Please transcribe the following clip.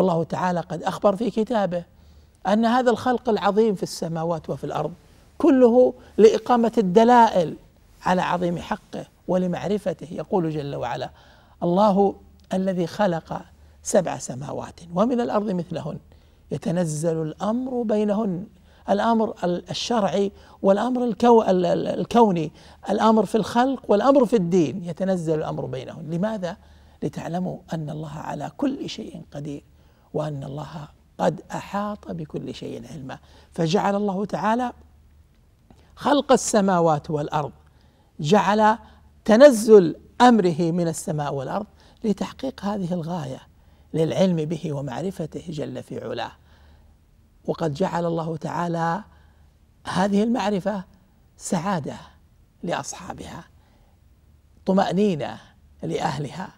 والله تعالى قد اخبر في كتابه ان هذا الخلق العظيم في السماوات وفي الارض كله لاقامه الدلائل على عظيم حقه ولمعرفته يقول جل وعلا الله الذي خلق سبع سماوات ومن الارض مثلهن يتنزل الامر بينهن الامر الشرعي والامر الكو الكوني الامر في الخلق والامر في الدين يتنزل الامر بينهن لماذا لتعلموا ان الله على كل شيء قدير وأن الله قد أحاط بكل شيء علما فجعل الله تعالى خلق السماوات والأرض جعل تنزل أمره من السماء والأرض لتحقيق هذه الغاية للعلم به ومعرفته جل في علاه وقد جعل الله تعالى هذه المعرفة سعادة لأصحابها طمأنينة لأهلها